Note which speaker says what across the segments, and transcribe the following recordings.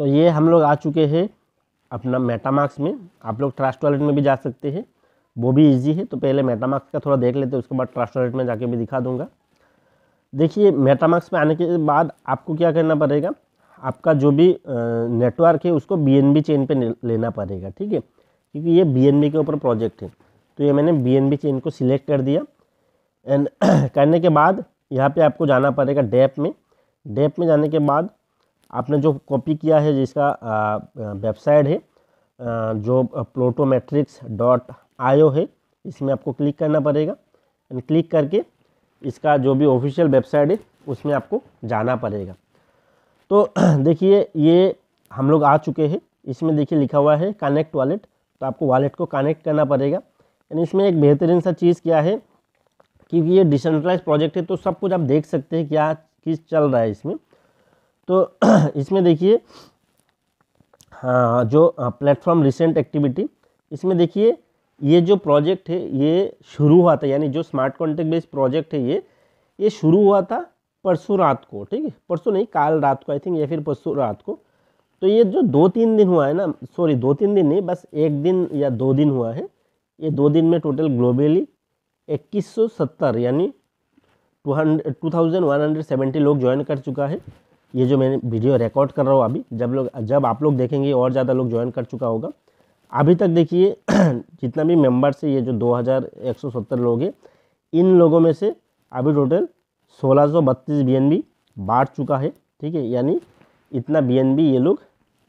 Speaker 1: तो ये हम लोग आ चुके हैं अपना मेटामार्क्स में आप लोग ट्रस्ट वॉलेट में भी जा सकते हैं वो भी इजी है तो पहले मेटामार्क्स का थोड़ा देख लेते हैं उसके बाद ट्रस्ट वॉलेट में जाके भी दिखा दूंगा देखिए मेटामार्क्स में आने के बाद आपको क्या करना पड़ेगा आपका जो भी नेटवर्क है उसको बी चेन पर लेना पड़ेगा ठीक है क्योंकि ये बी के ऊपर प्रोजेक्ट है तो ये मैंने बी चेन को सिलेक्ट कर दिया एंड करने के बाद यहाँ पर आपको जाना पड़ेगा डेप में डेप में जाने के बाद आपने जो कॉपी किया है जिसका वेबसाइट है जो प्लोटोमेट्रिक्स डॉट आयो है इसमें आपको क्लिक करना पड़ेगा एंड क्लिक करके इसका जो भी ऑफिशियल वेबसाइट है उसमें आपको जाना पड़ेगा तो देखिए ये हम लोग आ चुके हैं इसमें देखिए लिखा हुआ है कनेक्ट वॉलेट तो आपको वॉलेट को कनेक्ट करना पड़ेगा एंड इसमें एक बेहतरीन सा चीज़ क्या है क्योंकि ये डिसेंट्रलाइज प्रोजेक्ट है तो सब कुछ आप देख सकते हैं क्या चीज़ चल रहा है इसमें तो इसमें देखिए हाँ जो प्लेटफॉर्म रिसेंट एक्टिविटी इसमें देखिए ये जो प्रोजेक्ट है ये शुरू हुआ था यानी जो स्मार्ट कॉन्टेक्ट बेस्ड प्रोजेक्ट है ये ये शुरू हुआ था परसों रात को ठीक है परसों नहीं काल रात को आई थिंक या फिर परसों रात को तो ये जो दो तीन दिन हुआ है ना सॉरी दो तीन दिन नहीं बस एक दिन या दो दिन हुआ है ये दो दिन में टोटल ग्लोबली 2170 यानी 200 2170 लोग ज्वाइन कर चुका है ये जो मैंने वीडियो रिकॉर्ड कर रहा हूँ अभी जब लोग जब आप लोग देखेंगे और ज़्यादा लोग ज्वाइन कर चुका होगा अभी तक देखिए जितना भी मेम्बर है ये जो 2170 लोग हैं इन लोगों में से अभी टोटल 1632 बीएनबी बांट चुका है ठीक है यानी इतना बीएनबी ये लोग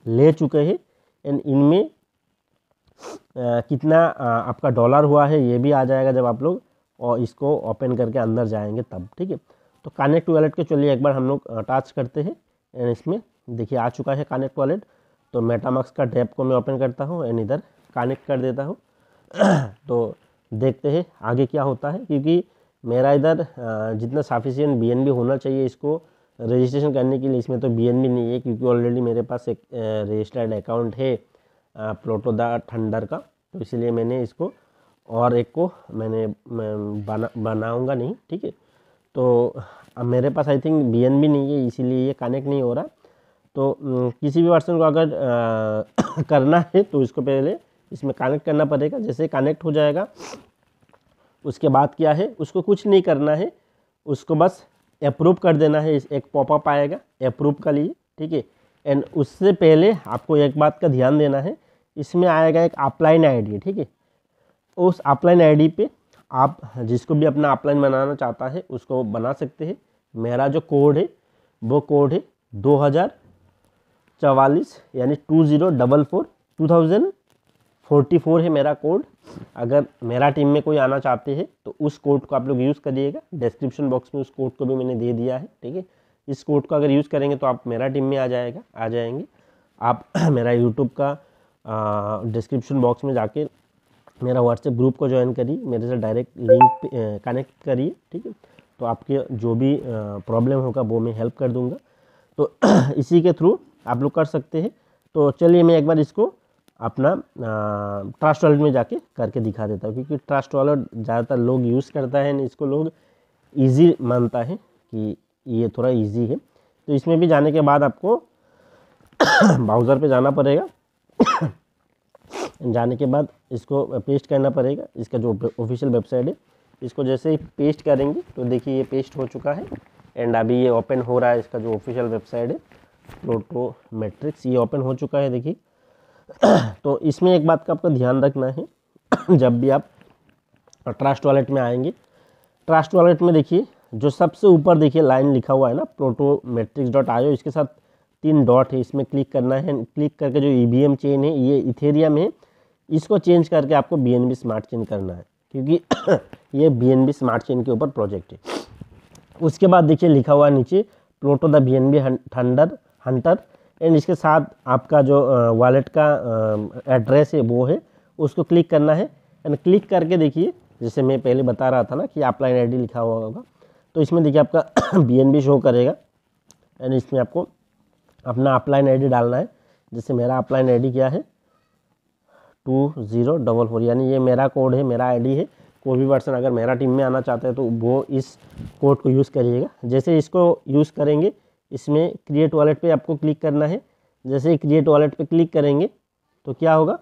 Speaker 1: ले चुके हैं एंड इनमें कितना आ, आपका डॉलर हुआ है ये भी आ जाएगा जब आप लोग और इसको ओपन करके अंदर जाएंगे तब ठीक है तो कनेक्ट वॉलेट को चलिए एक बार हम लोग अटैच करते हैं एंड इसमें देखिए आ चुका है कनेक्ट वॉलेट तो मेटामार्क्स का डैप को मैं ओपन करता हूँ एंड इधर कनेक्ट कर देता हूँ तो देखते हैं आगे क्या होता है क्योंकि मेरा इधर जितना सफिशियंट बी होना चाहिए इसको रजिस्ट्रेशन करने के लिए इसमें तो बी नहीं है क्योंकि ऑलरेडी मेरे पास एक रजिस्टर्ड अकाउंट है प्लोटो द का तो इसलिए मैंने इसको और एक को मैंने बना बनाऊँगा नहीं ठीक है तो अब मेरे पास I think B N B नहीं है इसीलिए ये कनेक्ट नहीं हो रहा तो किसी भी पर्सन को अगर आ, करना है तो इसको पहले इसमें कनेक्ट करना पड़ेगा जैसे कनेक्ट हो जाएगा उसके बाद क्या है उसको कुछ नहीं करना है उसको बस अप्रूव कर देना है एक पॉपअप आएगा अप्रूव कर लिए ठीक है एंड उससे पहले आपको एक बात का ध्यान देना है इसमें आएगा एक अपलाइन आईडी ठीक है उस अपलाइन आईडी पे आप जिसको भी अपना अपलाइन बनाना चाहता है उसको बना सकते हैं मेरा जो कोड है वो कोड है दो हज़ार चवालीस यानी two zero double four two thousand forty four है मेरा कोड अगर मेरा टीम में कोई आना चाहते हैं तो उस कोड को आप लोग यूज़ करिएगा डिस्क्रिप्शन बॉक्स में उस कोड को भी मैंने दे दिया है ठीक है इस कोड को अगर यूज़ करेंगे तो आप मेरा टीम में आ जाएगा आ जाएंगे आप मेरा यूट्यूब का डिस्क्रिप्शन बॉक्स में जाके मेरा व्हाट्सएप ग्रुप को ज्वाइन करिए मेरे से डायरेक्ट लिंक कनेक्ट करिए ठीक है तो आपके जो भी प्रॉब्लम होगा वो मैं हेल्प कर दूंगा तो इसी के थ्रू आप लोग कर सकते हैं तो चलिए मैं एक बार इसको अपना ट्रस्ट वॉलेट में जाके करके दिखा देता हूँ क्योंकि ट्रस्ट वॉलेट ज़्यादातर लोग यूज़ करता है इसको लोग ईजी मानता है कि ये थोड़ा ईजी है तो इसमें भी जाने के बाद आपको ब्राउज़र पर जाना पड़ेगा जाने के बाद इसको पेस्ट करना पड़ेगा इसका जो ऑफिशियल वेबसाइट है इसको जैसे ही पेस्ट करेंगे तो देखिए ये पेस्ट हो चुका है एंड अभी ये ओपन हो रहा है इसका जो ऑफिशियल वेबसाइट है प्रोटो मेट्रिक्स ये ओपन हो चुका है देखिए तो इसमें एक बात का आपका ध्यान रखना है जब भी आप ट्रास्ट वॉलेट में आएंगे ट्रास्ट वॉलेट में देखिए जो सबसे ऊपर देखिए लाइन लिखा हुआ है ना प्रोटो मेट्रिक्स डॉट आयो इसके साथ तीन डॉट है इसमें क्लिक करना है क्लिक करके जो ई e चेन है ये इथेरिया में इसको चेंज करके आपको B N B smart chain करना है क्योंकि ये B N B smart chain के ऊपर प्रोजेक्ट है उसके बाद देखिए लिखा हुआ नीचे Pluto the B N B hunter hunter and इसके साथ आपका जो वॉलेट का एड्रेस है वो है उसको क्लिक करना है एंड क्लिक करके देखिए जैसे मैं पहले बता रहा था ना कि अपलाइन आईडी लिखा हुआ होगा तो इसमें देखिए आपका बी शो करेगा एंड इसमें आपको अपना अपलाइन आईडी डालना है जैसे मेरा अपलाइन आईडी क्या है टू ज़ीरो डबल फोर यानी ये मेरा कोड है मेरा आईडी है कोई भी पर्सन अगर मेरा टीम में आना चाहता है तो वो इस कोड को यूज़ करिएगा जैसे इसको यूज़ करेंगे इसमें क्रिएट वॉलेट पे आपको क्लिक करना है जैसे क्रिएट वॉलेट पे क्लिक करेंगे तो क्या होगा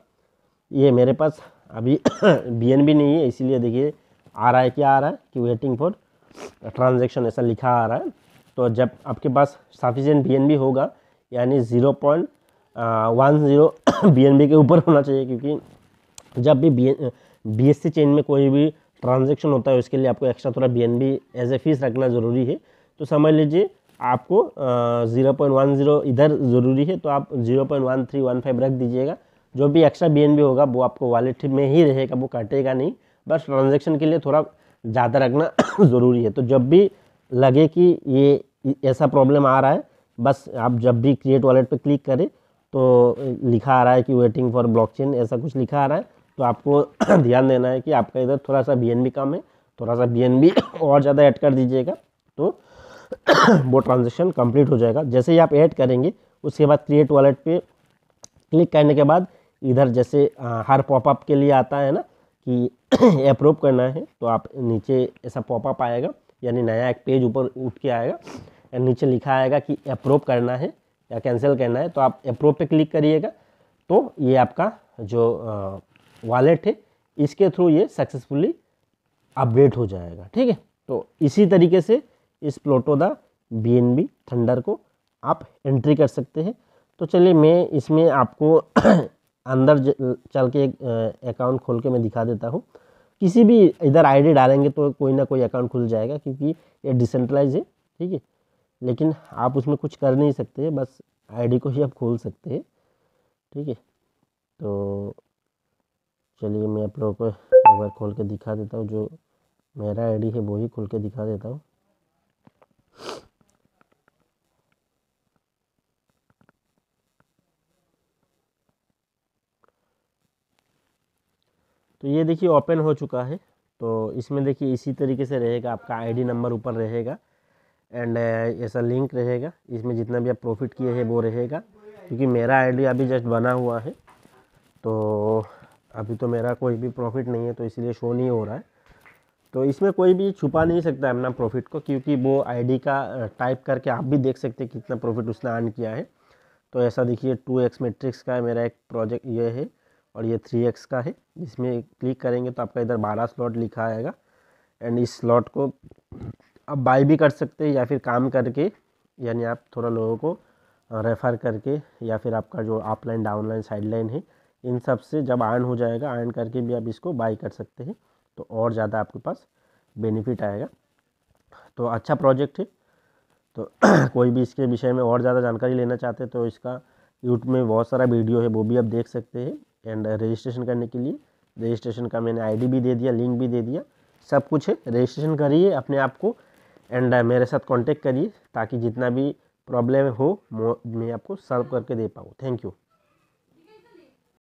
Speaker 1: ये मेरे पास अभी बी एन बी नहीं है इसीलिए देखिए आ रहा है क्या आ रहा है कि वेटिंग फॉर ट्रांजेक्शन ऐसा लिखा आ रहा है तो जब आपके पास सफिशेंट बी होगा यानी zero point one zero B के ऊपर होना चाहिए क्योंकि जब भी बी बी चेन में कोई भी ट्रांजेक्शन होता है उसके लिए आपको एक्स्ट्रा थोड़ा B N B as a fees रखना ज़रूरी है तो समझ लीजिए आपको ज़ीरो पॉइंट वन ज़ीरो इधर ज़रूरी है तो आप zero point one three one five रख दीजिएगा जो भी एक्स्ट्रा बी एन बी होगा वो आपको वॉलेट में ही रहेगा वो कटेगा नहीं बस ट्रांजेक्शन के लिए थोड़ा ज़्यादा रखना ज़रूरी है तो जब भी लगे कि ये ऐसा प्रॉब्लम आ रहा है बस आप जब भी क्रिएट वॉलेट पर क्लिक करें तो लिखा आ रहा है कि वेटिंग फॉर ब्लॉकचेन ऐसा कुछ लिखा आ रहा है तो आपको ध्यान देना है कि आपका इधर थोड़ा सा बी कम है थोड़ा सा बी और ज़्यादा ऐड कर दीजिएगा तो वो ट्रांजेक्शन कंप्लीट हो जाएगा जैसे ही आप ऐड करेंगे उसके बाद क्रिएट वॉलेट पे क्लिक करने के बाद इधर जैसे हर पॉपअप के लिए आता है ना कि अप्रूव करना है तो आप नीचे ऐसा पॉपअप आएगा यानी नया एक पेज ऊपर उठ के आएगा या नीचे लिखा आएगा कि अप्रूव करना है या कैंसिल करना है तो आप अप्रूव पे क्लिक करिएगा तो ये आपका जो वॉलेट है इसके थ्रू ये सक्सेसफुली अपडेट हो जाएगा ठीक है तो इसी तरीके से इस प्लोटो द बी थंडर को आप एंट्री कर सकते हैं तो चलिए मैं इसमें आपको अंदर चल के एक अकाउंट खोल के मैं दिखा देता हूँ किसी भी इधर आईडी डालेंगे तो कोई ना कोई अकाउंट खुल जाएगा क्योंकि ये डिसेंट्रलाइज है ठीक है लेकिन आप उसमें कुछ कर नहीं सकते बस आईडी को ही आप खोल सकते हैं ठीक है तो चलिए मैं आप लोगों को एक बार खोल के दिखा देता हूँ जो मेरा आईडी है वो ही खोल के दिखा देता हूँ तो ये देखिए ओपन हो चुका है तो इसमें देखिए इसी तरीके से रहेगा आपका आईडी नंबर ऊपर रहेगा एंड ऐसा लिंक रहेगा इसमें जितना भी आप प्रॉफिट किए हैं वो रहेगा क्योंकि मेरा आईडी अभी जस्ट बना हुआ है तो अभी तो मेरा कोई भी प्रॉफिट नहीं है तो इसलिए शो नहीं हो रहा है तो इसमें कोई भी छुपा नहीं सकता अपना प्रॉफिट को क्योंकि वो आईडी का टाइप करके आप भी देख सकते हैं कितना प्रॉफिट उसने अर्न किया है तो ऐसा देखिए टू एक्स मेट्रिक्स का है मेरा एक प्रोजेक्ट ये है और ये थ्री एक्स का है जिसमें क्लिक करेंगे तो आपका इधर बारह स्लॉट लिखा आएगा एंड इस स्लॉट को आप बाई भी कर सकते हैं या फिर काम करके यानी आप थोड़ा लोगों को रेफ़र करके या फिर आपका जो अपलाइन डाउनलाइन साइडलाइन है इन सब से जब आयन हो जाएगा आयन करके भी आप इसको बाई कर सकते हैं तो और ज़्यादा आपके पास बेनिफिट आएगा तो अच्छा प्रोजेक्ट है तो कोई भी इसके विषय में और ज़्यादा जानकारी लेना चाहते हैं तो इसका यूट्यूब में बहुत सारा वीडियो है वो भी आप देख सकते हैं एंड रजिस्ट्रेशन करने के लिए रजिस्ट्रेशन का मैंने आईडी भी दे दिया लिंक भी दे दिया सब कुछ है रजिस्ट्रेशन करिए अपने आप को एंड uh, मेरे साथ कांटेक्ट करिए ताकि जितना भी प्रॉब्लम हो मैं आपको सॉल्व करके दे पाऊँ थैंक यू